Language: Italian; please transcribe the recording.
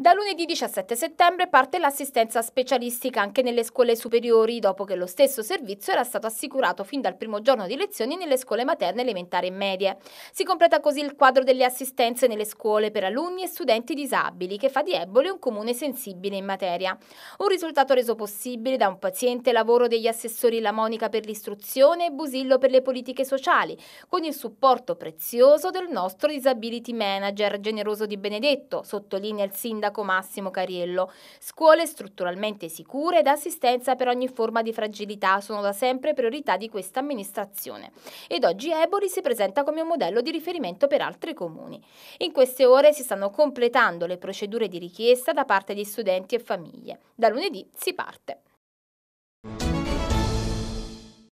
Da lunedì 17 settembre parte l'assistenza specialistica anche nelle scuole superiori, dopo che lo stesso servizio era stato assicurato fin dal primo giorno di lezioni nelle scuole materne, elementari e medie. Si completa così il quadro delle assistenze nelle scuole per alunni e studenti disabili, che fa di Ebole un comune sensibile in materia. Un risultato reso possibile da un paziente lavoro degli assessori La Monica per l'istruzione e Busillo per le politiche sociali, con il supporto prezioso del nostro disability manager, generoso di Benedetto, sottolinea il sindaco sindaco Massimo Cariello. Scuole strutturalmente sicure ed assistenza per ogni forma di fragilità sono da sempre priorità di questa amministrazione. Ed oggi Eboli si presenta come un modello di riferimento per altri comuni. In queste ore si stanno completando le procedure di richiesta da parte di studenti e famiglie. Da lunedì si parte.